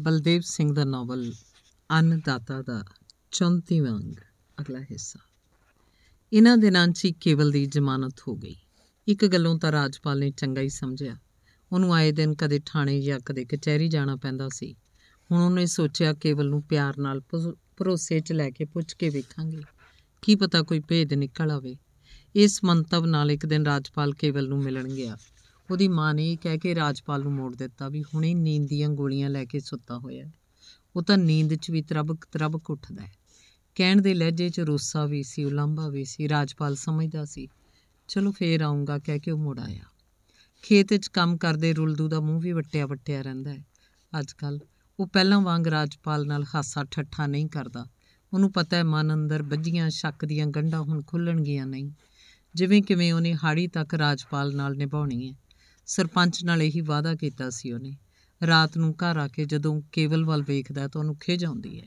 ਬਲਦੇਵ ਸਿੰਘ ਦਾ ਨੋਵਲ ਅੰਨਦਾਤਾ ਦਾ ਚੌਂਤੀ ਵੰਗ ਅਗਲਾ ਹਿੱਸਾ ਇਹਨਾਂ ਦਿਨਾਂ 'ਚ ਹੀ ਕੇਵਲ ਦੀ ਜ਼ਮਾਨਤ ਹੋ ਗਈ ਇੱਕ ਗੱਲੋਂ ਤਾਂ ਰਾਜਪਾਲ ਨੇ ਚੰਗਾ ਹੀ ਸਮਝਿਆ ਉਹਨੂੰ ਆਏ ਦਿਨ ਕਦੇ ਥਾਣੇ ਜਾਂ ਕਦੇ ਕਚਹਿਰੀ ਜਾਣਾ ਪੈਂਦਾ ਸੀ ਹੁਣ ਉਹਨੇ ਸੋਚਿਆ ਕੇਵਲ ਨੂੰ ਪਿਆਰ ਨਾਲ ਭਰੋਸੇ 'ਚ ਲੈ ਕੇ ਪੁੱਛ ਕੇ ਵੇਖਾਂਗੇ ਕੀ ਪਤਾ ਕੋਈ ਭੇਦ ਨਿਕਲ ਆਵੇ ਇਸ ਮੰਤਵ ਨਾਲ ਇੱਕ ਦਿਨ ਰਾਜਪਾਲ ਕੇਵਲ ਨੂੰ ਮਿਲਣ ਗਿਆ ਉਹਦੀ ਮਾਂ ਨੇ ਕਹਿ ਕੇ ਰਾਜਪਾਲ ਨੂੰ ਮੋੜ ਦਿੱਤਾ ਵੀ ਹੁਣੇ ਨੀਂਦ ਦੀਆਂ ਗੋਲੀਆਂ ਲੈ ਕੇ ਸੁੱਤਾ ਹੋਇਆ ਉਹ ਤਾਂ ਨੀਂਦ 'ਚ ਵੀ ਤਰਬਕ ਤਰਬਕ ਉੱਠਦਾ ਹੈ ਕਹਿਣ ਦੇ ਲਹਿਜੇ 'ਚ ਰੋਸਾ ਵੀ ਸੀ ਉਲੰਭਾ ਵੀ ਸੀ ਰਾਜਪਾਲ ਸਮਝਦਾ ਸੀ ਚਲੋ ਫੇਰ ਆਉਂਗਾ ਕਹਿ ਕੇ ਉਹ ਮੁੜ ਆਇਆ ਖੇਤ 'ਚ ਕੰਮ ਕਰਦੇ ਰੁਲਦੂ ਦਾ ਮੂੰਹ ਵੀ ਵੱਟਿਆ ਵੱਟਿਆ ਰਹਿੰਦਾ ਹੈ ਅੱਜ ਕੱਲ ਉਹ ਪਹਿਲਾਂ ਵਾਂਗ ਰਾਜਪਾਲ ਨਾਲ ਹਾਸਾ ਠੱਠਾ ਨਹੀਂ ਕਰਦਾ ਉਹਨੂੰ ਪਤਾ ਹੈ ਮਨ ਅੰਦਰ ਬੱਜੀਆਂ ਸ਼ੱਕ ਦੀਆਂ ਗੰਢਾਂ ਹੁਣ ਖੁੱਲਣਗੀਆਂ ਨਹੀਂ ਜਿਵੇਂ ਕਿਵੇਂ ਉਹਨੇ ਹਾੜੀ ਤੱਕ ਰਾਜਪਾਲ ਨਾਲ ਨਿਭਾਉਣੀ ਹੈ ਸਰਪੰਚ ਨਾਲ ਇਹੀ ਵਾਅਦਾ ਕੀਤਾ ਸੀ ਉਹਨੇ ਰਾਤ ਨੂੰ ਘਰ ਆ ਕੇ ਜਦੋਂ ਕੇਵਲ ਵੱਲ ਵੇਖਦਾ ਤਾਂ ਉਹਨੂੰ ਖਿਜ ਆਉਂਦੀ ਹੈ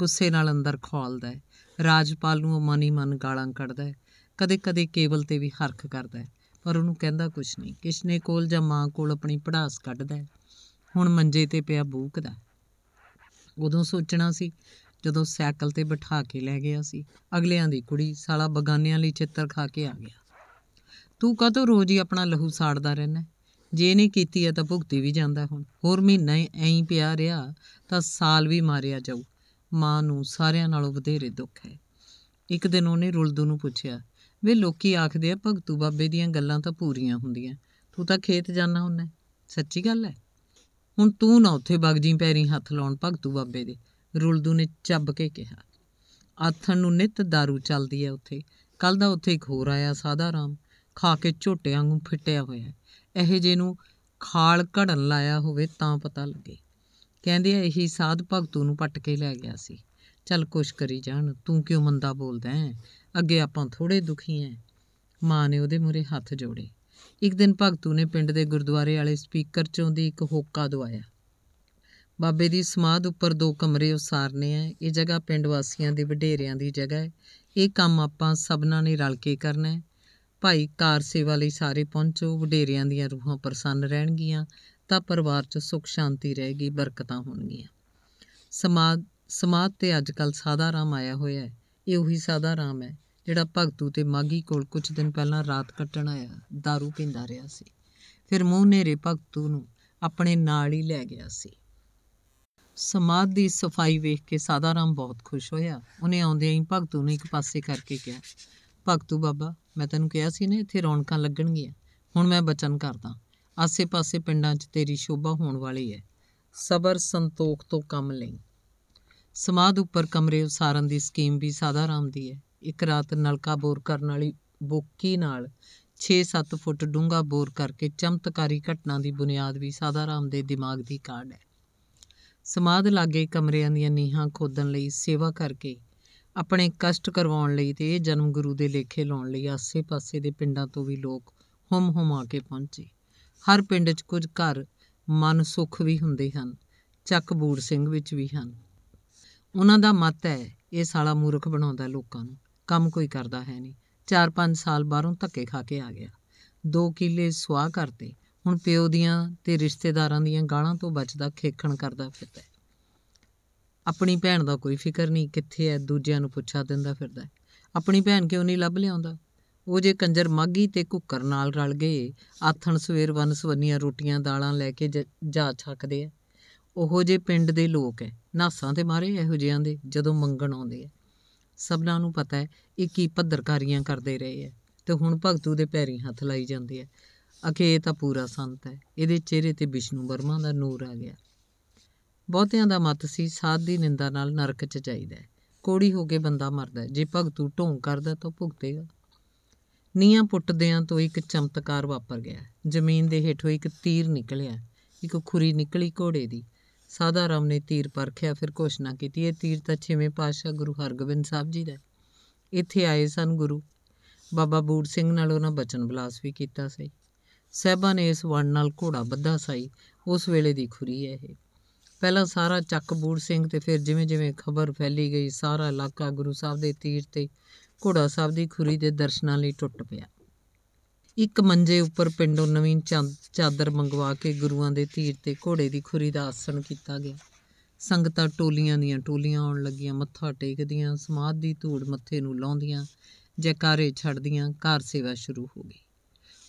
ਗੁੱਸੇ ਨਾਲ ਅੰਦਰ ਖੋਲਦਾ ਹੈ ਰਾਜਪਾਲ ਨੂੰ ਉਹ ਮਨ ਗਾਲਾਂ ਕੱਢਦਾ ਹੈ ਕਦੇ-ਕਦੇ ਕੇਵਲ ਤੇ ਵੀ ਹਰਖ ਕਰਦਾ ਹੈ ਪਰ ਉਹਨੂੰ ਕਹਿੰਦਾ ਕੁਝ ਨਹੀਂ ਕਿਸ਼ਨੇ ਕੋਲ ਜਾਂ ਮਾਂ ਕੋਲ ਆਪਣੀ ਪੜਾਸ ਕੱਢਦਾ ਹੈ ਹੁਣ ਮੰਜੇ ਤੇ ਪਿਆ ਬੂਕਦਾ ਉਦੋਂ ਸੋਚਣਾ ਸੀ ਜਦੋਂ ਸਾਈਕਲ ਤੇ ਬਿਠਾ ਕੇ ਲੈ ਗਿਆ ਸੀ ਅਗਲਿਆਂ ਦੀ ਕੁੜੀ ਸਾਲਾ ਬਗਾਨਿਆਂ ਲਈ ਚਿੱਤਰ ਖਾ ਕੇ ਆ ਗਿਆ ਤੂੰ ਕਦੋਂ ਰੋਜ਼ ਹੀ ਆਪਣਾ ਲਹੂ ਸਾੜਦਾ ਰਹਿਣਾ ਜੇ ਨਹੀਂ ਕੀਤੀ ਆ ਤਾਂ ਭੁਗਤੀ ਵੀ ਜਾਂਦਾ ਹੁਣ ਹੋਰ ਮਹੀਨਾ ਐਂ ਪਿਆ ਰਿਹਾ ਤਾਂ ਸਾਲ ਵੀ ਮਾਰਿਆ ਜਾਊ ਮਾਂ ਨੂੰ ਸਾਰਿਆਂ ਨਾਲੋਂ ਵਧੇਰੇ ਦੁੱਖ ਹੈ ਇੱਕ ਦਿਨ ਉਹਨੇ ਰੁਲਦੂ ਨੂੰ ਪੁੱਛਿਆ ਵੇ ਲੋਕੀ ਆਖਦੇ ਆ ਭਗਤੂ ਬਾਬੇ ਦੀਆਂ ਗੱਲਾਂ ਤਾਂ ਪੂਰੀਆਂ ਹੁੰਦੀਆਂ ਤੂੰ ਤਾਂ ਖੇਤ ਜਾਣਾ ਹੁੰਨਾ ਸੱਚੀ ਗੱਲ ਹੈ ਹੁਣ ਤੂੰ ਨਾ ਉੱਥੇ ਬਗਜੀ ਪੈਰੀ ਹੱਥ ਲਾਉਣ ਭਗਤੂ ਬਾਬੇ ਦੇ ਰੁਲਦੂ ਨੇ ਚੱਬ ਕੇ ਕਿਹਾ ਆਥਣ ਨੂੰ ਨਿਤ दारू ਚੱਲਦੀ ਹੈ ਉੱਥੇ ਕੱਲ ਦਾ ਉੱਥੇ ਇੱਕ ਹੋਰ ਆਇਆ ਸਾਧਾ ਰਾਮ ਖਾ ਕੇ ਝੋਟੇ ਵਾਂਗੂ ਫਿੱਟਿਆ ਹੋਇਆ ਇਹੋ ਜੇ ਨੂੰ ਖਾਲ ਘੜਨ ਲਾਇਆ ਹੋਵੇ ਤਾਂ ਪਤਾ ਲੱਗੇ ਕਹਿੰਦੇ ਆ ਇਹੀ ਸਾਧ ਭਗਤੂ ਨੂੰ ਪੱਟ ਕੇ ਲੈ ਗਿਆ ਸੀ ਚੱਲ ਕੁਛ ਕਰੀ ਜਾਣ ਤੂੰ ਕਿਉਂ ਮੰਦਾ ਬੋਲਦਾ ਹੈ ਅੱਗੇ ਆਪਾਂ ਥੋੜੇ ਦੁਖੀ ਐ ਮਾਂ ਨੇ ਉਹਦੇ ਮੂਰੇ ਹੱਥ ਜੋੜੇ ਇੱਕ ਦਿਨ ਭਗਤੂ ਨੇ ਪਿੰਡ ਦੇ ਗੁਰਦੁਆਰੇ ਵਾਲੇ ਸਪੀਕਰ ਚੋਂ ਦੀ ਇੱਕ ਹੋਕਾ ਦਵਾਇਆ ਬਾਬੇ ਦੀ ਸਮਾਧ ਉੱਪਰ ਦੋ ਕਮਰੇ ਉਸਾਰਨੇ ਆ ਇਹ ਜਗ੍ਹਾ ਪਿੰਡ ਵਾਸੀਆਂ ਦੀ ਵਡੇਰਿਆਂ ਦੀ ਜਗ੍ਹਾ ਹੈ ਇਹ ਕੰਮ ਆਪਾਂ ਸਭਨਾਂ ਨੇ ਰਲ ਕੇ ਕਰਨਾ ਹੈ ਭਾਈ ਕਾਰ ਸੇਵਾ ਲਈ ਸਾਰੇ ਪਹੁੰਚੋ ਵਡੇਰਿਆਂ ਦੀਆਂ ਰੂਹਾਂ ਪ੍ਰਸੰਨ ਰਹਿਣਗੀਆਂ ਤਾਂ ਪਰਿਵਾਰ 'ਚ ਸੁੱਖ ਸ਼ਾਂਤੀ ਰਹੇਗੀ ਬਰਕਤਾਂ ਹੋਣਗੀਆਂ ਸਮਾਗ ਸਮਾਦ ਤੇ ਅੱਜ ਕੱਲ ਸਾਦਾ ਰਾਮ ਆਇਆ ਹੋਇਆ ਹੈ ਇਹ ਉਹੀ ਸਾਦਾ ਰਾਮ ਹੈ ਜਿਹੜਾ ਭਗਤੂ ਤੇ ਮਾਗੀ ਕੋਲ ਕੁਝ ਦਿਨ ਪਹਿਲਾਂ ਰਾਤ ਕੱਟਣ ਆਇਆ दारू ਪੀਂਦਾ ਰਿਹਾ ਸੀ ਫਿਰ ਮੂੰਹ ਨੇਰੇ ਭਗਤੂ ਨੂੰ ਆਪਣੇ ਨਾਲ ਹੀ ਲੈ ਗਿਆ ਸੀ ਸਮਾਦ ਦੀ ਸਫਾਈ ਵੇਖ ਕੇ ਸਾਦਾ ਰਾਮ ਬਹੁਤ ਖੁਸ਼ ਹੋਇਆ ਉਹਨੇ ਆਉਂਦਿਆਂ ਹੀ ਭਗਤੂ ਨੂੰ ਇੱਕ ਪਾਸੇ ਕਰਕੇ ਕਿਹਾ ਭਗਤੂ ਬਾਬਾ ਮੈਂ ਤੈਨੂੰ ਕਿਹਾ ਸੀ ਨਾ ਇੱਥੇ ਰੌਣਕਾਂ ਲੱਗਣਗੀਆਂ ਹੁਣ ਮੈਂ ਬਚਨ ਕਰਦਾ ਆਸੇ-ਪਾਸੇ ਪਿੰਡਾਂ 'ਚ ਤੇਰੀ ਸ਼ੋਭਾ ਹੋਣ ਵਾਲੀ ਹੈ ਸਬਰ ਸੰਤੋਖ ਤੋਂ ਕੰਮ ਲਈ ਸਮਾਧ ਉੱਪਰ ਕਮਰੇ ਉਸਾਰਨ ਦੀ ਸਕੀਮ ਵੀ ਸਾਦਾ ਰਾਮ ਦੀ ਹੈ ਇੱਕ ਰਾਤ ਨਲਕਾ ਬੋਰ ਕਰਨ ਵਾਲੀ ਬੋਕੀ ਨਾਲ 6-7 ਫੁੱਟ ਡੂੰਘਾ ਬੋਰ ਕਰਕੇ ਚਮਤਕਾਰੀ ਘਟਨਾ ਦੀ ਬੁਨਿਆਦ ਵੀ ਸਾਦਾ ਰਾਮ ਦੇ ਦਿਮਾਗ ਦੀ ਕਾਢ ਹੈ ਸਮਾਧ ਲਾਗੇ ਕਮਰਿਆਂ ਦੀਆਂ ਨੀਹਾਂ ਖੋਦਣ ਲਈ ਸੇਵਾ ਕਰਕੇ ਆਪਣੇ ਕਸ਼ਟ ਕਰਵਾਉਣ ਲਈ ਤੇ ਜਨਮ ਗੁਰੂ ਦੇ ਲੇਖੇ ਲਾਉਣ ਲਈ ਆਸੇ-ਪਾਸੇ ਦੇ ਪਿੰਡਾਂ ਤੋਂ ਵੀ ਲੋਕ ਹਮ-ਹਮਾ ਕੇ ਪਹੁੰਚੇ ਹਰ ਪਿੰਡ 'ਚ ਕੁਝ ਘਰ ਮਨ ਸੁਖ ਵੀ ਹੁੰਦੇ ਹਨ ਚੱਕ ਬੂੜ ਸਿੰਘ ਵਿੱਚ ਵੀ ਹਨ ਉਹਨਾਂ ਦਾ ਮਤ ਹੈ ਇਹ ਸਾਲਾ ਮੂਰਖ ਬਣਾਉਂਦਾ ਲੋਕਾਂ ਨੂੰ ਕੰਮ ਕੋਈ ਕਰਦਾ ਹੈ ਨਹੀਂ 4-5 ਸਾਲ ਬਾਹਰੋਂ ਧੱਕੇ ਖਾ ਕੇ ਆ ਗਿਆ ਦੋ ਕਿੱਲੇ ਸਵਾਹ ਕਰਤੇ ਹੁਣ ਪਿਓ ਦੀਆਂ ਤੇ ਰਿਸ਼ਤੇਦਾਰਾਂ ਦੀਆਂ ਗਾਲਾਂ ਤੋਂ ਬਚਦਾ ਖੇਖਣ ਕਰਦਾ ਫਿਰਦਾ ਆਪਣੀ ਭੈਣ ਦਾ ਕੋਈ ਫਿਕਰ ਨਹੀਂ ਕਿੱਥੇ ਐ ਦੂਜਿਆਂ ਨੂੰ ਪੁੱਛਾ ਦਿੰਦਾ ਫਿਰਦਾ ਆਪਣੀ ਭੈਣ ਕਿਉਂ ਨਹੀਂ ਲੱਭ ਲਿਆਉਂਦਾ ਉਹ ਜੇ ਕੰਜਰ ਮਾਗੀ ਤੇ ਕੁੱਕਰ ਨਾਲ ਰਲ ਗਏ ਆਥਣ ਸਵੇਰ ਵਨ ਸਵੰਨੀਆਂ ਰੋਟੀਆਂ ਦਾਲਾਂ ਲੈ ਕੇ ਜਾ ਛੱਕਦੇ ਆ ਉਹੋ ਜੇ ਪਿੰਡ ਦੇ ਲੋਕ ਐ ਨਾਸਾਂ ਤੇ ਮਾਰੇ ਇਹੋ ਜਿਹਾਂ ਦੇ ਜਦੋਂ ਮੰਗਣ ਆਉਂਦੇ ਐ ਸਭਨਾਂ ਨੂੰ ਪਤਾ ਐ ਇਹ ਕੀ ਪੱਧਰਕਾਰੀਆਂ ਕਰਦੇ ਰਹੇ ਐ ਤੇ ਹੁਣ ਭਗਤੂ ਦੇ ਪੈਰੀ ਹੱਥ ਲਾਈ ਜਾਂਦੇ ਐ ਅਖੇ ਇਹ ਤਾਂ ਪੂਰਾ ਸੰਤ ਐ ਇਹਦੇ ਚਿਹਰੇ ਤੇ ਵਿਸ਼ਨੂੰ ਵਰਮਾ ਦਾ ਨੂਰ ਆ ਗਿਆ ਬਹੁਤਿਆਂ ਦਾ ਮਤ ਸੀ ਸਾਧ ਦੀ ਨਿੰਦਾ ਨਾਲ ਨਰਕ 'ਚ ਜਾਈਦਾ ਕੋੜੀ ਹੋ ਕੇ ਬੰਦਾ ਮਰਦਾ ਜੇ ਭਗਤੂ ਢੋਂਗ ਕਰਦਾ ਤਾਂ ਭੁਗਤੇਗਾ ਨੀਆਂ ਪੁੱਟਦਿਆਂ ਤੋਂ ਇੱਕ ਚਮਤਕਾਰ ਵਾਪਰ ਗਿਆ ਜ਼ਮੀਨ ਦੇ ਹੇਠੋਂ ਇੱਕ ਤੀਰ ਨਿਕਲਿਆ ਇੱਕ ਖੁਰੀ ਨਿਕਲੀ ਘੋੜੇ ਦੀ ਸਾਧਾ ਰਾਮ ਨੇ ਤੀਰ ਪਰਖਿਆ ਫਿਰ ਘੋਸ਼ਣਾ ਕੀਤੀ ਇਹ ਤੀਰ ਤਾਂ ਛੇਵੇਂ ਪਾਤਸ਼ਾਹ ਗੁਰੂ ਹਰਗੋਬਿੰਦ ਸਾਹਿਬ ਜੀ ਦਾ ਇੱਥੇ ਆਏ ਸਨ ਗੁਰੂ ਬਾਬਾ ਬੂੜ ਸਿੰਘ ਨਾਲ ਉਹਨਾਂ ਬਚਨ ਬਲਾਸ ਵੀ ਕੀਤਾ ਸੀ ਸਹਿਬਾ ਨੇ ਇਸ ਵਣ ਨਾਲ ਘੋੜਾ ਬੱਧਾ ਸਾਈ ਉਸ ਵੇਲੇ ਦੀ ਖੁਰੀ ਹੈ ਇਹ ਪਹਿਲਾਂ ਸਾਰਾ ਚੱਕ ਬੂੜ ਸਿੰਘ ਤੇ ਫਿਰ ਜਿਵੇਂ ਜਿਵੇਂ ਖਬਰ ਫੈਲੀ ਗਈ ਸਾਰਾ ਇਲਾਕਾ ਗੁਰੂ ਸਾਹਿਬ ਦੇ ਤੀਰ ਤੇ ਘੋੜਾ ਸਾਹਿਬ ਦੀ ਖੁਰੀ ਦੇ ਦਰਸ਼ਨਾਂ ਲਈ ਟੁੱਟ ਪਿਆ ਇੱਕ ਮੰਜੇ ਉੱਪਰ ਪਿੰਡੋਂ ਨਵੀਂ ਚਾਦਰ ਮੰਗਵਾ ਕੇ ਗੁਰੂਆਂ ਦੇ ਤੀਰ ਤੇ ਘੋੜੇ ਦੀ ਖੁਰੀ ਦਾ ਆਸਣ ਕੀਤਾ ਗਿਆ ਸੰਗਤਾਂ ਟੋਲੀਆਂ ਦੀਆਂ ਟੋਲੀਆਂ ਆਉਣ ਲੱਗੀਆਂ ਮੱਥਾ ਟੇਕਦੀਆਂ ਸਮਾਧ ਦੀ ਧੂੜ ਮੱਥੇ ਨੂੰ ਲਾਉਂਦੀਆਂ ਜੈਕਾਰੇ ਛੱਡਦੀਆਂ ਘਰ ਸੇਵਾ ਸ਼ੁਰੂ ਹੋ ਗਈ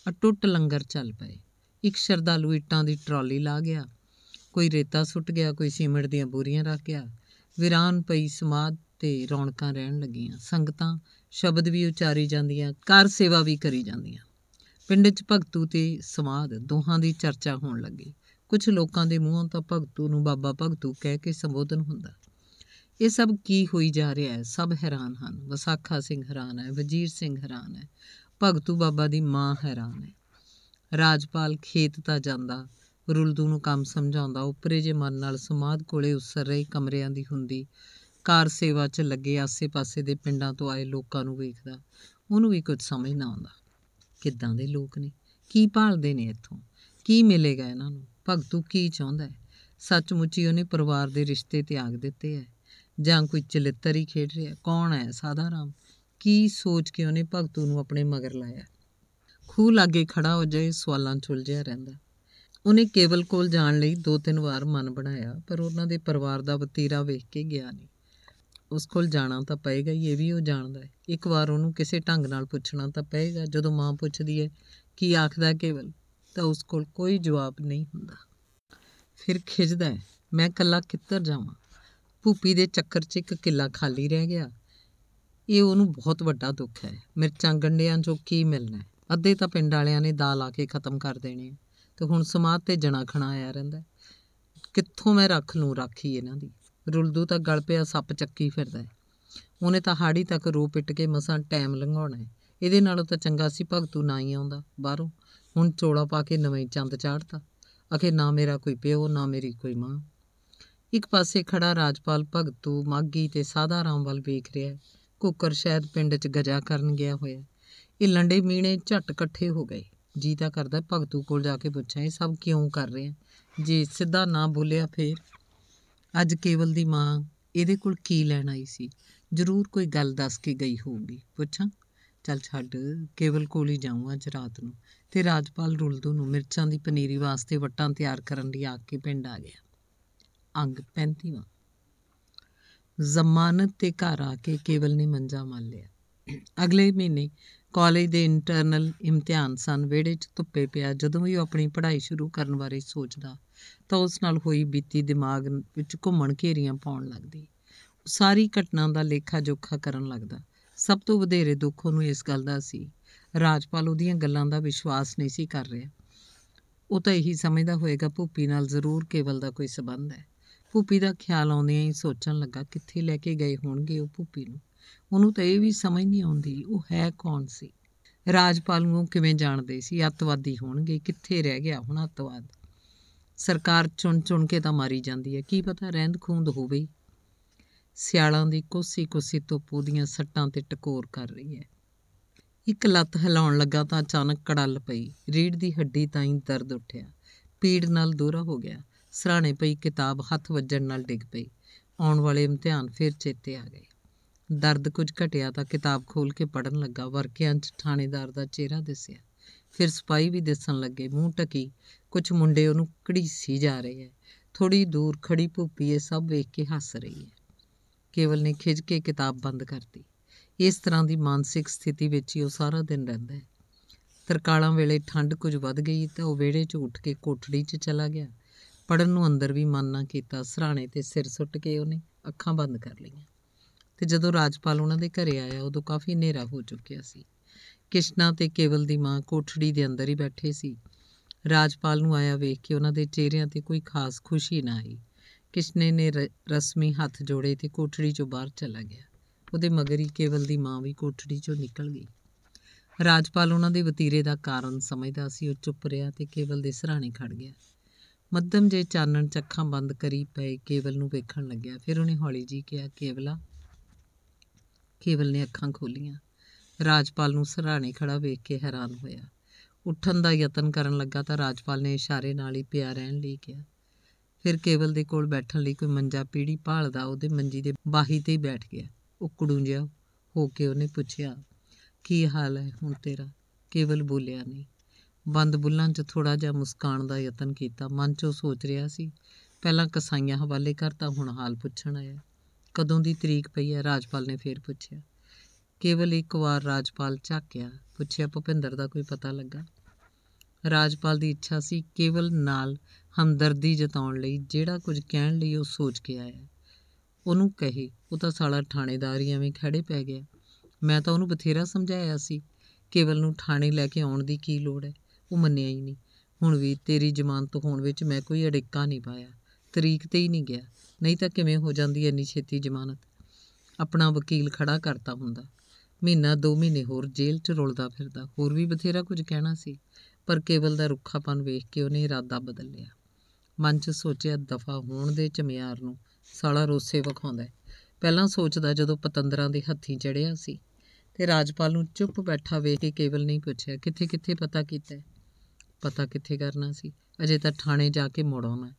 ਅਟੁੱਟ ਲੰਗਰ ਚੱਲ ਪਏ ਇੱਕ ਸ਼ਰਧਾਲੂ ਇੱਟਾਂ ਦੀ ਟਰਾਲੀ ਲਾ ਗਿਆ ਕੋਈ ਰੇਤਾ ਸੁੱਟ ਗਿਆ ਕੋਈ ਸੀਮਿੰਟ ਦੀਆਂ ਬੋਰੀਆਂ ਰੱਖ ਗਿਆ ਵਿਰਾਨ ਪਈ ਸਮਾਦ ਤੇ ਰੌਣਕਾਂ ਰਹਿਣ ਲੱਗੀਆਂ ਸੰਗਤਾਂ ਸ਼ਬਦ ਵੀ ਉਚਾਰੀ ਜਾਂਦੀਆਂ ਕਾਰ ਸੇਵਾ ਵੀ ਕਰੀ ਜਾਂਦੀਆਂ ਪਿੰਡ 'ਚ ਭਗਤੂ ਤੇ ਸਮਾਦ ਦੋਹਾਂ ਦੀ ਚਰਚਾ ਹੋਣ ਲੱਗੀ ਕੁਝ ਲੋਕਾਂ ਦੇ ਮੂੰਹੋਂ ਤਾਂ ਭਗਤੂ ਨੂੰ ਬਾਬਾ ਭਗਤੂ ਕਹਿ ਕੇ ਸੰਬੋਧਨ ਹੁੰਦਾ ਇਹ ਸਭ ਕੀ ਹੋਈ ਜਾ ਰਿਹਾ ਹੈ ਸਭ ਹੈਰਾਨ ਹਨ ਵਸਾਖਾ ਸਿੰਘ ਹੈਰਾਨ ਹੈ ਵਜੀਰ ਸਿੰਘ ਹੈਰਾਨ ਹੈ ਭਗਤੂ ਬਾਬਾ ਦੀ ਮਾਂ ਹੈਰਾਨ ਹੈ ਰਾਜਪਾਲ ਖੇਤ ਤਾਂ ਜਾਂਦਾ ਰੁਲਦੂ ਨੂੰ ਕੰਮ ਸਮਝਾਉਂਦਾ ਉਪਰੇ ਜੇ ਮਨ ਨਾਲ ਸਮਾਧ ਕੋਲੇ ਉਸਰ ਰਹੇ ਕਮਰਿਆਂ ਦੀ ਹੁੰਦੀ ਕਾਰ ਸੇਵਾ 'ਚ ਲੱਗੇ ਆਸੇ-ਪਾਸੇ ਦੇ ਪਿੰਡਾਂ ਤੋਂ ਆਏ ਲੋਕਾਂ ਨੂੰ ਵੇਖਦਾ ਉਹਨੂੰ ਵੀ ਕੁਝ ਸਮਝ ਨਾ ਆਉਂਦਾ ਕਿੱਦਾਂ ਦੇ ਲੋਕ ਨੇ ਕੀ ਭਾਲਦੇ ਨੇ ਇੱਥੋਂ ਕੀ ਮਿਲੇਗਾ ਇਹਨਾਂ ਨੂੰ ਭਗਤੂ ਕੀ ਚਾਹੁੰਦਾ ਹੈ ਸੱਚਮੁੱਚ ਹੀ ਉਹਨੇ ਪਰਿਵਾਰ ਦੇ ਰਿਸ਼ਤੇ ਤਿਆਗ ਦਿੱਤੇ ਐ ਜਾਂ ਕੋਈ ਚਲਿੱਤਰ ਹੀ ਖੇਡ ਰਿਹਾ ਕੌਣ ਹੈ ਸਾਦਾ ਰਾਮ ਕੀ ਸੋਚ ਕੇ ਉਹਨੇ ਭਗਤੂ ਨੂੰ ਆਪਣੇ ਮਗਰ ਲਾਇਆ ਖੂਹ ਲਾਗੇ ਖੜਾ ਹੋ ਜਾਏ ਸਵਾਲਾਂ ਚੁਲਝਿਆ ਰਹਿੰਦਾ ਉਹਨੇ ਕੇਵਲ ਕੋਲ ਜਾਣ ਲਈ ਦੋ ਤਿੰਨ ਵਾਰ ਮਨ ਬਣਾਇਆ ਪਰ ਉਹਨਾਂ ਦੇ ਪਰਿਵਾਰ ਦਾ ਵਤੀਰਾ ਵੇਖ ਕੇ ਗਿਆ ਨਹੀਂ ਉਸ ਕੋਲ ਜਾਣਾ ਤਾਂ ਪਏਗਾ ਹੀ ਇਹ ਵੀ ਉਹ ਜਾਣਦਾ ਹੈ ਇੱਕ ਵਾਰ ਉਹਨੂੰ ਕਿਸੇ ਢੰਗ ਨਾਲ ਪੁੱਛਣਾ ਤਾਂ ਪਏਗਾ ਜਦੋਂ ਮਾਂ ਪੁੱਛਦੀ ਹੈ ਕੀ ਆਖਦਾ ਕੇਵਲ ਤਾਂ ਉਸ ਕੋਲ ਕੋਈ ਜਵਾਬ ਨਹੀਂ ਹੁੰਦਾ ਫਿਰ ਖਿਜਦਾ ਹੈ ਮੈਂ ਕੱਲਾ ਕਿੱਧਰ ਜਾਵਾਂ ਭੂਪੀ ਦੇ ਚੱਕਰ 'ਚ ਇੱਕ ਕਿੱਲਾ ਖਾਲੀ ਰਹਿ ਗਿਆ ਇਹ ਉਹਨੂੰ ਬਹੁਤ ਵੱਡਾ ਦੁੱਖ ਹੈ ਮਿਰਚਾਂ ਗੰਡਿਆਂ ਚੋਂ ਕੀ ਮਿਲਣਾ ਅੱਧੇ ਤਾਂ ਪਿੰਡ ਵਾਲਿਆਂ ਨੇ ਦਾਲ ਆ ਕੇ ਖਤਮ ਕਰ ਦੇਣੇ ਤੇ ਹੁਣ ਸਮਾਧ ਤੇ ਜਣਾ ਖਣਾ ਆਇਆ ਰਹਿੰਦਾ ਕਿੱਥੋਂ ਮੈਂ ਰੱਖ ਲੂੰ ਰਾਖੀ ਇਹਨਾਂ ਦੀ ਰੁਲਦੂ ਤਾਂ ਗਲ ਪਿਆ ਸੱਪ ਚੱਕੀ ਫਿਰਦਾ ਹੈ ਉਹਨੇ ਤਾਂ ਹਾੜੀ ਤੱਕ ਰੋ ਪਿੱਟ ਕੇ ਮਸਾਂ ਟਾਈਮ ਲੰਘਾਉਣਾ ਹੈ ਇਹਦੇ ਨਾਲੋਂ ਤਾਂ ਚੰਗਾ ਸੀ ਭਗਤੂ ਨਾ ਹੀ ਆਉਂਦਾ ਬਾਹਰੋਂ ਹੁਣ ਚੋਲਾ ਪਾ ਕੇ ਨਵੇਂ ਚੰਦ ਚਾੜਤਾ ਅਖੇ ਨਾ ਮੇਰਾ ਕੋਈ ਪਿਓ ਨਾ ਮੇਰੀ ਕੋਈ ਮਾਂ ਇੱਕ ਪਾਸੇ ਖੜਾ ਰਾਜਪਾਲ ਭਗਤੂ ਮਾਗੀ ਤੇ ਸਾਧਾ ਰਾਮ ਵੱਲ ਵੇਖ ਰਿਹਾ ਹੈ ਕੁੱਕਰ ਸ਼ਾਇਦ ਪਿੰਡ 'ਚ ਗਜਾ ਕਰਨ ਗਿਆ ਹੋਇਆ ਇਹ ਲੰਡੇ ਮੀਣੇ ਝਟ ਇਕੱਠੇ ਹੋ ਗਏ ਜੀ ਤਾਂ ਕਰਦਾ ਭਗਤੂ ਕੋਲ ਜਾ ਕੇ ਪੁੱਛਾਂ ਇਹ ਸਭ ਕਿਉਂ ਕਰ ਰਹੇ ਆ ਜੇ ਸਿੱਧਾ ਨਾ ਬੋਲਿਆ ਫੇਰ ਅੱਜ ਕੇਵਲ ਦੀ ਮਾਂ ਇਹਦੇ ਕੋਲ ਕੀ ਲੈਣ ਆਈ ਸੀ ਜ਼ਰੂਰ ਕੋਈ ਗੱਲ ਦੱਸ ਕੇ ਗਈ ਹੋਊਗੀ ਪੁੱਛਾਂ ਚੱਲ ਛੱਡ ਕੇਵਲ ਕੋਲ ਹੀ ਜਾਵਾਂ ਅੱਜ ਰਾਤ ਨੂੰ ਤੇ ਰਾਜਪਾਲ ਰੁਲਦੂ ਨੂੰ ਮਿਰਚਾਂ ਦੀ ਪਨੀਰੀ ਵਾਸਤੇ ਵਟਾਂ ਤਿਆਰ ਕਰਨ ਲਈ ਆ ਕੇ ਪਿੰਡ ਆ ਗਿਆ ਅੰਗ 35ਵਾਂ ਜ਼ਮਾਨਤ ਤੇ ਘਰ ਆ ਕੇ ਕੇਵਲ ਨੇ ਮੰਜਾ ਮੰਨ ਲਿਆ ਅਗਲੇ ਮਹੀਨੇ ਕਾਲਜ ਦੇ ਇੰਟਰਨਲ ਇਮਤਿਹਾਨ ਸਨ ਵਿੜੇ 'ਚ ਧੁੱਪੇ ਪਿਆ ਜਦੋਂ ਵੀ ਉਹ ਆਪਣੀ ਪੜ੍ਹਾਈ ਸ਼ੁਰੂ ਕਰਨ ਬਾਰੇ ਸੋਚਦਾ ਤਾਂ ਉਸ ਨਾਲ ਹੋਈ ਬੀਤੀ ਦਿਮਾਗ ਵਿੱਚ ਘੁੰਮਣ ਘੇਰੀਆਂ ਪਾਉਣ ਲੱਗਦੀ ਸਾਰੀ ਘਟਨਾ ਦਾ ਲੇਖਾ ਜੋਖਾ ਕਰਨ ਲੱਗਦਾ ਸਭ ਤੋਂ ਵਧੇਰੇ ਦੁੱਖ ਉਹਨੂੰ ਇਸ ਗੱਲ ਦਾ ਸੀ ਰਾਜਪਾਲ ਉਹਦੀਆਂ ਗੱਲਾਂ ਦਾ ਵਿਸ਼ਵਾਸ ਨਹੀਂ ਸੀ ਕਰ ਰਿਹਾ ਉਹ ਤਾਂ ਇਹੀ ਸਮਝਦਾ ਹੋਵੇਗਾ ਭੂਪੀ ਨਾਲ ਜ਼ਰੂਰ ਕੇਵਲ ਦਾ ਕੋਈ ਸਬੰਧ ਹੈ ਭੂਪੀ ਦਾ ਖਿਆਲ ਆਉਂਦਿਆਂ ਹੀ ਸੋਚਣ ਲੱਗਾ ਕਿੱਥੇ ਲੈ ਕੇ ਗਏ ਹੋਣਗੇ ਉਹ ਭੂਪੀ ਨੂੰ ਉਹਨੂੰ ਤਾਂ ਇਹ ਵੀ ਸਮਝ ਨਹੀਂ ਆਉਂਦੀ ਉਹ ਹੈ ਕੌਣ ਸੀ ਰਾਜਪਾਲ ਨੂੰ ਕਿਵੇਂ ਜਾਣਦੇ ਸੀ ਅੱਤਵਾਦੀ ਹੋਣਗੇ ਕਿੱਥੇ ਰਹਿ ਗਿਆ ਹੁਣ ਅੱਤਵਾਦ ਸਰਕਾਰ ਚੁਣ ਚੁਣ ਕੇ ਤਾਂ ਮਾਰੀ ਜਾਂਦੀ ਹੈ ਕੀ ਪਤਾ ਰਹਿੰਦ ਖੂੰਦ ਹੋਵੇ ਸਿਆਲਾਂ ਦੀ ਕੋਸੀ ਕੋਸੀ ਤੋਂ ਦੀਆਂ ਸੱਟਾਂ ਤੇ ਟਕੋਰ ਕਰ ਰਹੀ ਹੈ ਇੱਕ ਲੱਤ ਹਿਲਾਉਣ ਲੱਗਾ ਤਾਂ ਅਚਾਨਕ ਕੜਲ ਪਈ ਰੀੜ ਦੀ ਹੱਡੀ ਤਾਂ ਹੀ ਦਰਦ ਉੱਠਿਆ ਪੀੜ ਨਾਲ ਦੂਰਾ ਹੋ ਗਿਆ ਸਰਾਣੇ ਪਈ ਕਿਤਾਬ ਹੱਥ ਵੱਜਣ ਨਾਲ ਡਿੱਗ ਪਈ ਆਉਣ ਵਾਲੇ ਇਮਤਿਹਾਨ ਫਿਰ ਚੇਤੇ ਆ ਗਏ ਦਰਦ ਕੁਝ ਘਟਿਆ ਤਾਂ ਕਿਤਾਬ ਖੋਲ ਕੇ ਪੜਨ ਲੱਗਾ ਵਰਕਿਆਂ 'ਚ ਥਾਣੇਦਾਰ ਦਾ ਚਿਹਰਾ ਦਿਸਿਆ ਫਿਰ ਸਪਾਈ ਵੀ ਦਿਸਣ ਲੱਗੇ ਮੂੰਹ ਟਕੀ ਕੁਝ ਮੁੰਡੇ ਉਹਨੂੰ ਕੜੀਸੀ ਜਾ ਰਹੇ ਐ ਥੋੜੀ ਦੂਰ ਖੜੀ ਭੂਪੀ ਇਹ ਸਭ ਵੇਖ ਕੇ ਹੱਸ ਰਹੀ ਐ ਕੇਵਲ ਨੇ ਖਿੱਚ ਕੇ ਕਿਤਾਬ ਬੰਦ ਕਰਤੀ ਇਸ ਤਰ੍ਹਾਂ ਦੀ ਮਾਨਸਿਕ ਸਥਿਤੀ ਵਿੱਚ ਹੀ ਉਹ ਸਾਰਾ ਦਿਨ ਰਹਿੰਦਾ ਸਰਕਾਲਾਂ ਤਰਕਾਲਾਂ ਵੇਲੇ ਠੰਡ ਕੁਝ ਵੱਧ ਗਈ ਤਾਂ ਉਹ ਵਿਹੜੇ 'ਚ ਉੱਠ ਕੇ ਕੋਠੜੀ 'ਚ ਚਲਾ ਗਿਆ ਪੜਨ ਨੂੰ ਅੰਦਰ ਵੀ ਮਨ ਨਾ ਕੀਤਾ ਸਰਾਣੇ ਤੇ ਸਿਰ ਸੁੱਟ ਕੇ ਉਹਨੇ ਅੱਖਾਂ ਬੰਦ ਕਰ ਲਈਆਂ ਤੇ ਜਦੋਂ ਰਾਜਪਾਲ ਉਹਨਾਂ ਦੇ ਘਰੇ ਆਇਆ ਉਦੋਂ ਕਾਫੀ ਹਨੇਰਾ ਹੋ ਚੁੱਕਿਆ ਸੀ ਕਿਸ਼ਨਾ ਤੇ ਕੇਵਲ ਦੀ ਮਾਂ ਕੋਠੜੀ ਦੇ ਅੰਦਰ ਹੀ ਬੈਠੇ ਸੀ ਰਾਜਪਾਲ ਨੂੰ ਆਇਆ ਵੇਖ ਕੇ ਉਹਨਾਂ ਦੇ ਚਿਹਰਿਆਂ ਤੇ ਕੋਈ ਖਾਸ ਖੁਸ਼ੀ ਨਾ ਆਈ ਕਿਸ਼ਨੇ ਨੇ ਰਸਮੀ ਹੱਥ ਜੋੜੇ ਤੇ ਕੋਠੜੀ ਚੋਂ ਬਾਹਰ ਚਲਾ ਗਿਆ ਉਹਦੇ ਮਗਰ ਹੀ ਕੇਵਲ ਦੀ ਮਾਂ ਵੀ ਕੋਠੜੀ ਚੋਂ ਨਿਕਲ ਗਈ ਰਾਜਪਾਲ ਉਹਨਾਂ ਦੇ ਵਤੀਰੇ ਦਾ ਕਾਰਨ ਸਮਝਦਾ ਸੀ ਉਹ ਚੁੱਪ ਰਿਹਾ ਤੇ ਕੇਵਲ ਦੇ ਸਰਾਣੇ ਖੜ ਗਿਆ ਮੱਧਮ ਜੇ ਚਾਨਣ ਚੱਖਾਂ ਬੰਦ ਕਰੀ ਪਏ ਕੇਵਲ ਨੂੰ ਵੇਖਣ ਲੱਗਿਆ ਫਿਰ ਉਹਨੇ ਹੌਲੀ ਜੀ ਕਿਹਾ ਕੇਵਲਾ ਕੇਵਲ ਨੇ ਅੱਖਾਂ ਖੋਲੀਆਂ ਰਾਜਪਾਲ ਨੂੰ ਸਹਰਾਣੇ ਖੜਾ ਵੇਖ ਕੇ ਹੈਰਾਨ ਹੋਇਆ ਉੱਠਣ ਦਾ ਯਤਨ ਕਰਨ ਲੱਗਾ ਤਾਂ ਰਾਜਪਾਲ ਨੇ ਇਸ਼ਾਰੇ ਨਾਲ ਹੀ ਪਿਆ ਰਹਿਣ ਲਈ ਕਿਹਾ ਫਿਰ ਕੇਵਲ ਦੇ ਕੋਲ ਬੈਠਣ ਲਈ ਕੋਈ ਮੰਜਾ ਪੀੜੀ ਭਾਲਦਾ ਉਹਦੇ ਮੰਜੀ ਦੇ ਬਾਹੀ ਤੇ ਹੀ ਬੈਠ ਗਿਆ ਉਹ ਕੁੜੂ ਜਿਹਾ ਹੋ ਕੇ ਉਹਨੇ ਪੁੱਛਿਆ ਕੀ ਹਾਲ ਹੈ ਹੁਣ ਤੇਰਾ ਕੇਵਲ ਬੋਲਿਆ ਨਹੀਂ ਬੰਦ ਬੁੱਲਾਂ 'ਚ ਥੋੜਾ ਜਿਹਾ ਮੁਸਕਾਨ ਦਾ ਯਤਨ ਕੀਤਾ ਮਨ 'ਚੋਂ ਸੋਚ ਰਿਹਾ ਸੀ ਪਹਿਲਾਂ ਕਸਾਈਆਂ ਹਵਾਲੇ ਕਰਤਾ ਹੁਣ ਹਾਲ ਪੁੱਛਣ ਆਇਆ ਕਦੋਂ ਦੀ ਤਰੀਕ ਪਈ ਹੈ ਰਾਜਪਾਲ ਨੇ ਫੇਰ ਪੁੱਛਿਆ ਕੇਵਲ ਇੱਕ ਵਾਰ ਰਾਜਪਾਲ ਝਾਕਿਆ ਪੁੱਛਿਆ ਭੁਪਿੰਦਰ ਦਾ ਕੋਈ ਪਤਾ ਲੱਗਾ ਰਾਜਪਾਲ ਦੀ ਇੱਛਾ ਸੀ ਕੇਵਲ ਨਾਲ ਹਮਦਰਦੀ ਜਤਾਉਣ ਲਈ ਜਿਹੜਾ ਕੁਝ ਕਹਿਣ ਲਈ ਉਹ ਸੋਚ ਕੇ ਆਇਆ ਉਹਨੂੰ ਕਹੇ ਉਹ ਤਾਂ ਸਾਲਾ ਥਾਣੇਦਾਰ ਹੀ ਐਵੇਂ ਖੜੇ ਪੈ ਗਿਆ ਮੈਂ ਤਾਂ ਉਹਨੂੰ ਬਥੇਰਾ ਸਮਝਾਇਆ ਸੀ ਕੇਵਲ ਨੂੰ ਥਾਣੇ ਲੈ ਕੇ ਆਉਣ ਦੀ ਕੀ ਲੋੜ ਹੈ ਉਹ ਮੰਨਿਆ ਹੀ ਨਹੀਂ ਹੁਣ ਵੀ ਤੇਰੀ ਜ਼ਮਾਨਤ ਹੋਣ ਵਿੱਚ ਮੈਂ ਕੋਈ ਅੜਿੱਕਾ ਨਹੀਂ ਪਾਇਆ ਤਰੀਕ ਤੇ ਹੀ ਨਹੀਂ ਗਿਆ ਨਹੀਂ ਤਾਂ ਕਿਵੇਂ ਹੋ ਜਾਂਦੀ ਐਨੀ ਛੇਤੀ ਜ਼ਮਾਨਤ ਆਪਣਾ ਵਕੀਲ ਖੜਾ ਕਰਤਾ ਹੁੰਦਾ ਮਹੀਨਾ 2 ਮਹੀਨੇ ਹੋਰ ਜੇਲ੍ਹ 'ਚ ਰੁਲਦਾ ਫਿਰਦਾ ਹੋਰ ਵੀ ਬਥੇਰਾ ਕੁਝ ਕਹਿਣਾ ਸੀ ਪਰ ਕੇਵਲ ਦਾ ਰੁੱਖਾਪਨ ਵੇਖ ਕੇ ਉਹਨੇ ਇਰਾਦਾ ਬਦਲ ਲਿਆ ਮਨ 'ਚ ਸੋਚਿਆ ਦਫਾ ਹੋਣ ਦੇ ਚਮਿਆਰ ਨੂੰ ਸਾਲਾ ਰੋਸੇ ਵਿਖਾਉਂਦਾ ਪਹਿਲਾਂ ਸੋਚਦਾ ਜਦੋਂ ਪਤੰਦਰਾਂ ਦੇ ਹੱਥੀ ਚੜਿਆ ਸੀ ਤੇ ਰਾਜਪਾਲ ਨੂੰ ਚੁੱਪ ਬੈਠਾ ਵੇਖ ਕੇ ਕੇਵਲ ਨਹੀਂ ਪੁੱਛਿਆ ਕਿੱਥੇ ਕਿੱਥੇ ਪਤਾ ਕੀਤਾ ਪਤਾ ਕਿੱਥੇ ਕਰਨਾ ਸੀ ਅਜੇ ਤਾਂ ਥਾਣੇ ਜਾ ਕੇ ਮੁੜ ਆਉਣਾ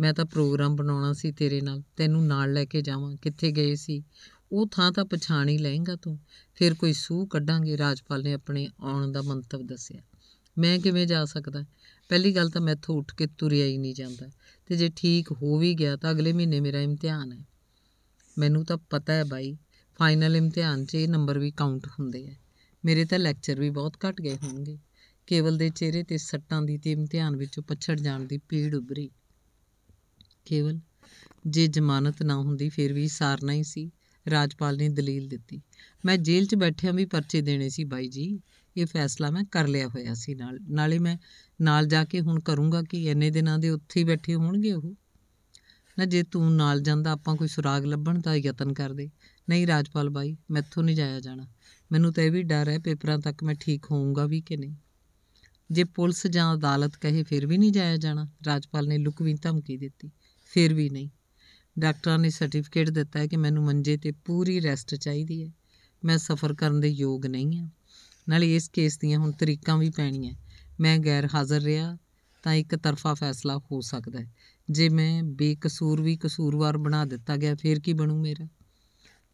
ਮੈਂ ਤਾਂ ਪ੍ਰੋਗਰਾਮ ਬਣਾਉਣਾ ਸੀ ਤੇਰੇ ਨਾਲ ਤੈਨੂੰ ਨਾਲ ਲੈ ਕੇ ਜਾਵਾਂ ਕਿੱਥੇ ਗਏ ਸੀ ਉਹ ਥਾਂ ਤਾਂ ਪਛਾਣ ਹੀ ਲਏਗਾ ਤੂੰ ਫਿਰ ਕੋਈ ਸੂਹ ਕੱਢਾਂਗੇ ਰਾਜਪਾਲ ਨੇ ਆਪਣੇ ਆਉਣ ਦਾ ਮੰਤਵ ਦੱਸਿਆ ਮੈਂ ਕਿਵੇਂ ਜਾ ਸਕਦਾ ਪਹਿਲੀ ਗੱਲ ਤਾਂ ਮੈਥੋਂ ਉੱਠ ਕੇ ਤੁਰਿਆ ਹੀ ਨਹੀਂ ਜਾਂਦਾ ਤੇ ਜੇ ਠੀਕ ਹੋ ਵੀ ਗਿਆ ਤਾਂ ਅਗਲੇ ਮਹੀਨੇ ਮੇਰਾ ਇਮਤਿਹਾਨ ਹੈ ਮੈਨੂੰ ਤਾਂ ਪਤਾ ਹੈ ਬਾਈ ਫਾਈਨਲ ਇਮਤਿਹਾਨ 'ਚ ਇਹ ਨੰਬਰ ਵੀ ਕਾਊਂਟ ਹੁੰਦੇ ਆ ਮੇਰੇ ਤਾਂ ਲੈਕਚਰ ਵੀ ਬਹੁਤ ਘਟ ਗਏ ਹੋਣਗੇ ਕੇਵਲ ਦੇ ਚਿਹਰੇ ਤੇ ਸੱਟਾਂ ਦੀ ਤੇ ਇਮਤਿਹਾਨ ਵਿੱਚੋਂ ਪਛੜ ਜਾਣ ਦੀ ਪੀੜ ਉਭਰੀ ਕੇਵਲ ਜੇ ਜ਼ਮਾਨਤ ਨਾ ਹੁੰਦੀ ਫਿਰ ਵੀ ਸਾਰਨਾ ਹੀ ਸੀ ਰਾਜਪਾਲ ਨੇ ਦਲੀਲ ਦਿੱਤੀ ਮੈਂ ਜੇਲ੍ਹ 'ਚ ਬੈਠਿਆਂ ਵੀ ਪਰਚੇ ਦੇਣੇ ਸੀ ਬਾਈ ਜੀ ਇਹ ਫੈਸਲਾ ਮੈਂ ਕਰ ਲਿਆ ਹੋਇਆ ਸੀ ਨਾਲ ਨਾਲੇ ਮੈਂ ਨਾਲ ਜਾ ਕੇ ਹੁਣ ਕਰੂੰਗਾ ਕਿ ਇੰਨੇ ਦਿਨਾਂ ਦੇ ਉੱਥੇ ਹੀ ਬੈਠੇ ਹੋਣਗੇ ਉਹ ਨਾ ਜੇ ਤੂੰ ਨਾਲ ਜਾਂਦਾ ਆਪਾਂ ਕੋਈ ਸੁਰਾਗ ਲੱਭਣ ਦਾ ਯਤਨ ਕਰਦੇ ਨਹੀਂ ਰਾਜਪਾਲ ਬਾਈ ਮੈਥੋਂ ਨਹੀਂ ਜਾਇਆ ਜਾਣਾ ਮੈਨੂੰ ਤਾਂ ਇਹ ਵੀ ਡਰ ਹੈ ਪੇਪਰਾਂ ਤੱਕ ਮੈਂ ਠੀਕ ਹੋਊਂਗਾ ਵੀ ਕਿ ਨਹੀਂ ਜੇ ਪੁਲਿਸ ਜਾਂ ਅਦਾਲਤ ਕਹੇ ਫਿਰ ਵੀ ਨਹੀਂ ਜਾਇਆ ਜਾਣਾ ਰਾਜਪਾਲ ਨੇ ਲੁਕਵੀਂ ਧਮਕੀ ਦਿੱਤੀ ਫਿਰ ਵੀ ਨਹੀਂ ਡਾਕਟਰਾਂ ਨੇ ਸਰਟੀਫਿਕੇਟ ਦਿੱਤਾ ਹੈ ਕਿ ਮੈਨੂੰ ਮੰਜੇ ਤੇ ਪੂਰੀ ਰੈਸਟ ਚਾਹੀਦੀ ਹੈ ਮੈਂ ਸਫ਼ਰ ਕਰਨ ਦੇ ਯੋਗ ਨਹੀਂ ਹਾਂ ਨਾਲੇ ਇਸ ਕੇਸ ਦੀਆਂ ਹੁਣ ਤਰੀਕਾਂ ਵੀ ਪੈਣੀਆਂ ਮੈਂ ਗੈਰ ਹਾਜ਼ਰ ਰਿਹਾ ਤਾਂ ਇੱਕ ਤਰਫਾ ਫੈਸਲਾ ਹੋ ਸਕਦਾ ਹੈ ਜੇ ਮੈਂ ਬੇਕਸੂਰ ਵੀ ਕਸੂਰਵਾਰ ਬਣਾ ਦਿੱਤਾ ਗਿਆ ਫਿਰ ਕੀ ਬਣੂ ਮੇਰਾ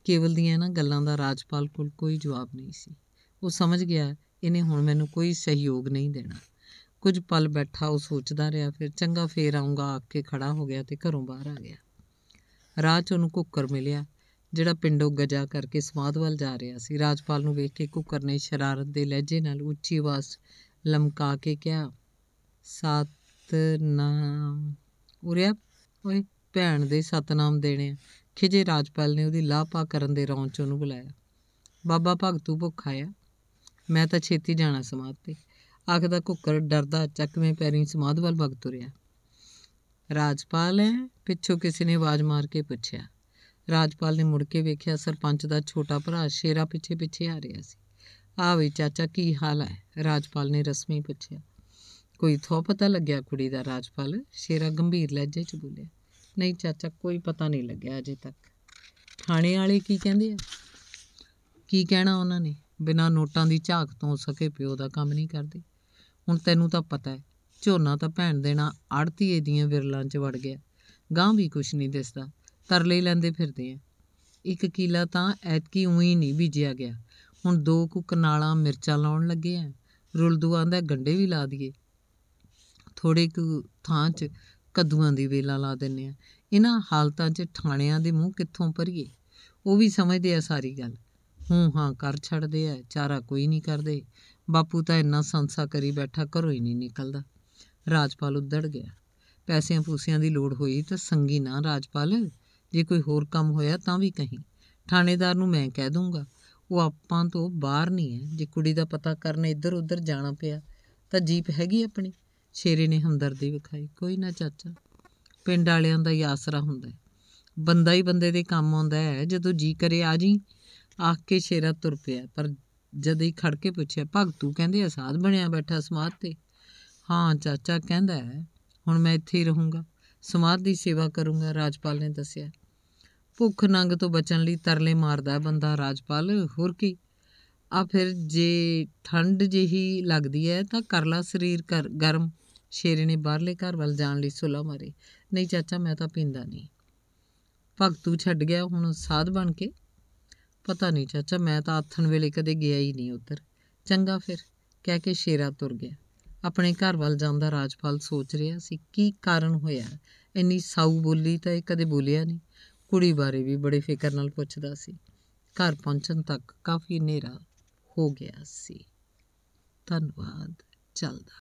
ਕੇਵਲ ਦੀਆਂ ਇਹਨਾਂ ਗੱਲਾਂ ਦਾ ਰਾਜਪਾਲ ਕੋਲ ਕੋਈ ਜਵਾਬ ਨਹੀਂ ਸੀ ਉਹ ਸਮਝ ਗਿਆ ਇਹਨੇ ਹੁਣ ਮੈਨੂੰ ਕੋਈ ਸਹਿਯੋਗ ਨਹੀਂ ਦੇਣਾ ਕੁਝ ਪਲ ਬੈਠਾ ਉਹ ਸੋਚਦਾ ਰਿਹਾ ਫਿਰ ਚੰਗਾ ਫੇਰ ਆਉਂਗਾ ਆ ਕੇ ਖੜਾ ਹੋ ਗਿਆ ਤੇ ਘਰੋਂ ਬਾਹਰ ਆ ਗਿਆ ਰਾਹ 'ਚ ਉਹਨੂੰ ਕੁੱਕਰ ਮਿਲਿਆ ਜਿਹੜਾ ਪਿੰਡੋਂ ਗਜਾ ਕਰਕੇ ਸਮਾਧ ਵੱਲ ਜਾ ਰਿਹਾ ਸੀ ਰਾਜਪਾਲ ਨੂੰ ਵੇਖ ਕੇ ਕੁੱਕਰ ਨੇ ਸ਼ਰਾਰਤ ਦੇ ਲਹਿਜੇ ਨਾਲ ਉੱਚੀ ਆਵਾਜ਼ ਲਮਕਾ ਕੇ ਕਿਹਾ ਸਤਨਾਮ ਉਰੇ ਓਏ ਭੈਣ ਦੇ ਸਤਨਾਮ ਦੇਣੇ ਖਿਜੇ ਰਾਜਪਾਲ ਨੇ ਉਹਦੀ ਲਾਪਾ ਕਰਨ ਦੇ ਰੌਂਚ ਉਹਨੂੰ ਬੁਲਾਇਆ ਬਾਬਾ ਭਗਤੂ ਭੁੱਖਾ ਆ ਮੈਂ ਤਾਂ ਛੇਤੀ ਜਾਣਾ ਸਮਾਧ ਤੇ ਆਖਦਾ ਕੁੱਕਰ ਡਰਦਾ ਚੱਕਵੇਂ ਪੈਰੀਂ ਸਮਾਧ ਵੱਲ ਭਗ ਤੁਰਿਆ ਰਾਜਪਾਲ ਹੈ ਪਿੱਛੋਂ ਕਿਸੇ ਨੇ ਆਵਾਜ਼ ਮਾਰ ਕੇ ਪੁੱਛਿਆ ਰਾਜਪਾਲ ਨੇ ਮੁੜ ਕੇ ਵੇਖਿਆ ਸਰਪੰਚ ਦਾ ਛੋਟਾ ਭਰਾ ਸ਼ੇਰਾ ਪਿੱਛੇ ਪਿੱਛੇ ਆ ਰਿਹਾ ਸੀ ਆ ਵੀ ਚਾਚਾ ਕੀ ਹਾਲ ਹੈ ਰਾਜਪਾਲ ਨੇ ਰਸਮੀ ਪੁੱਛਿਆ ਕੋਈ ਥੋ ਪਤਾ ਲੱਗਿਆ ਕੁੜੀ ਦਾ ਰਾਜਪਾਲ ਸ਼ੇਰਾ ਗੰਭੀਰ ਲਹਿਜੇ 'ਚ ਬੋਲਿਆ ਨਹੀਂ ਚਾਚਾ ਕੋਈ ਪਤਾ ਨਹੀਂ ਲੱਗਿਆ ਅਜੇ ਤੱਕ ਥਾਣੇ ਵਾਲੇ ਕੀ ਕਹਿੰਦੇ ਆ ਕੀ ਕਹਿਣਾ ਉਹਨਾਂ ਨੇ ਬਿਨਾਂ ਨੋਟਾਂ ਦੀ ਝਾਕ ਤੋਂ ਸਕੇ ਪਿਓ ਦਾ ਕੰਮ ਨਹੀਂ ਕਰਦੇ ਹੁਣ ਤੈਨੂੰ ਤਾਂ ਪਤਾ ਹੈ ਝੋਨਾ ਤਾਂ ਭੈਣ ਦੇਣਾ ਆੜਤੀਏ ਦੀਆਂ ਵਿਰਲਾਂ 'ਚ ਵੜ ਗਿਆ ਗਾਂ ਵੀ ਕੁਛ ਨਹੀਂ ਦਿਸਦਾ ਤਰਲੇ ਲੈਂਦੇ ਫਿਰਦੇ ਆ ਇੱਕ ਕਿਲਾ ਤਾਂ ਐਤਕੀ ਉਹੀ ਨਹੀਂ ਬੀਜਿਆ ਗਿਆ ਹੁਣ ਦੋ ਕੁ ਕਨਾਲਾਂ ਮਿਰਚਾਂ ਲਾਉਣ ਲੱਗੇ ਆ ਰੁਲਦੂ ਆਂਦਾ ਗੰਡੇ ਵੀ ਲਾ ਦਈਏ ਥੋੜੇ ਕੁ ਥਾਂ 'ਚ ਕਦੂਆਂ ਦੀ ਵੇਲਾ ਲਾ ਦਿੰਨੇ ਆ ਇਹਨਾਂ ਹਾਲਤਾਂ 'ਚ ਠਾਣਿਆਂ ਦੇ ਮੂੰਹ ਕਿੱਥੋਂ ਭਰੀਏ ਉਹ ਵੀ ਸਮਝਦੇ ਆ ਸਾਰੀ ਗੱਲ ਹੂੰ ਹਾਂ ਕਰ ਛੱਡਦੇ ਐ ਚਾਰਾ ਕੋਈ ਨਹੀਂ ਕਰਦੇ ਬਾਪੂ ਤਾਂ ਇੰਨਾ ਸੰਸਾ ਕਰੀ ਬੈਠਾ ਘਰੋਂ ਹੀ ਨਹੀਂ ਨਿਕਲਦਾ ਰਾਜਪਾਲ ਉੱਧੜ ਗਿਆ ਪੈਸਿਆਂ ਪੂਸਿਆਂ ਦੀ ਲੋੜ ਹੋਈ ਤਾਂ ਸੰਗੀ ਨਾ ਰਾਜਪਾਲ ਜੇ ਕੋਈ ਹੋਰ ਕੰਮ ਹੋਇਆ ਤਾਂ ਵੀ ਕਹੀਂ ਥਾਣੇਦਾਰ ਨੂੰ ਮੈਂ ਕਹਿ ਦੂੰਗਾ ਉਹ ਆਪਾਂ ਤੋਂ ਬਾਹਰ ਨਹੀਂ ਹੈ ਜੇ ਕੁੜੀ ਦਾ ਪਤਾ ਕਰਨ ਇੱਧਰ ਉੱਧਰ ਜਾਣਾ ਪਿਆ ਤਾਂ ਜੀਪ ਹੈਗੀ ਆਪਣੀ ਸ਼ੇਰੇ ਨੇ ਹਮਦਰਦੀ ਵਿਖਾਈ ਕੋਈ ਨਾ ਚਾਚਾ ਪਿੰਡ ਵਾਲਿਆਂ ਦਾ ਹੀ ਆਸਰਾ ਹੁੰਦਾ ਬੰਦਾ ਹੀ ਬੰਦੇ ਦੇ ਕੰਮ ਆਉਂਦਾ ਹੈ ਜਦੋਂ ਜੀ ਕਰੇ ਆ ਜੀ ਆਖ ਕੇ ਸ਼ੇਰਾ ਤੁਰ ਪਿਆ ਪਰ ਜਦ ਹੀ ਖੜ ਕੇ ਪੁੱਛਿਆ ਭਗਤੂ ਕਹਿੰਦੇ ਆਸਾਦ ਬਣਿਆ ਬੈਠਾ ਸਮਾਧ ਤੇ ਹਾਂ ਚਾਚਾ ਕਹਿੰਦਾ ਹੁਣ ਮੈਂ ਇੱਥੇ ਹੀ ਰਹੂੰਗਾ ਸਮਾਧ ਦੀ ਸੇਵਾ ਕਰੂੰਗਾ ਰਾਜਪਾਲ ਨੇ ਦੱਸਿਆ ਭੁੱਖ ਨੰਗ ਤੋਂ ਬਚਣ ਲਈ ਤਰਲੇ ਮਾਰਦਾ ਬੰਦਾ ਰਾਜਪਾਲ ਹੋਰ ਕੀ ਆ ਫਿਰ ਜੇ ਠੰਡ ਜਿਹੀ ਲੱਗਦੀ ਹੈ ਤਾਂ ਕਰ ਲਾ ਸਰੀਰ ਗਰਮ ਸ਼ੇਰੇ ਨੇ ਬਾਹਰਲੇ ਘਰ ਵੱਲ ਜਾਣ ਲਈ ਸੁਲਾ ਮਾਰੀ ਨਹੀਂ ਚਾਚਾ ਮੈਂ ਤਾਂ ਪੀਂਦਾ ਨਹੀਂ ਭਗਤੂ ਛੱਡ ਗਿਆ ਹੁਣ ਸਾਧ ਬਣ ਕੇ ਪਤਾ ਨਹੀਂ ਚਾਚਾ ਮੈਂ ਤਾਂ ਆਥਣ ਵੇਲੇ ਕਦੇ ਗਿਆ ਹੀ ਨਹੀਂ ਉੱਧਰ ਚੰਗਾ ਫਿਰ ਕਹਿ ਕੇ ਸ਼ੇਰਾ ਤੁਰ ਗਿਆ ਆਪਣੇ ਘਰ ਵੱਲ ਜਾਂਦਾ ਰਾਜਪਾਲ ਸੋਚ ਰਿਹਾ ਸੀ ਕੀ ਕਾਰਨ ਹੋਇਆ ਇੰਨੀ ਸਾਊ ਬੋਲੀ ਤਾਂ ਇਹ ਕਦੇ ਬੋਲਿਆ ਨਹੀਂ ਕੁੜੀ ਬਾਰੇ ਵੀ ਬੜੇ ਫਿਕਰ ਨਾਲ ਪੁੱਛਦਾ ਸੀ ਘਰ ਪਹੁੰਚਣ ਤੱਕ ਕਾਫੀ ਹਨੇਰਾ ਹੋ ਗਿਆ ਸੀ ਧੰਨਵਾਦ ਚੱਲਦਾ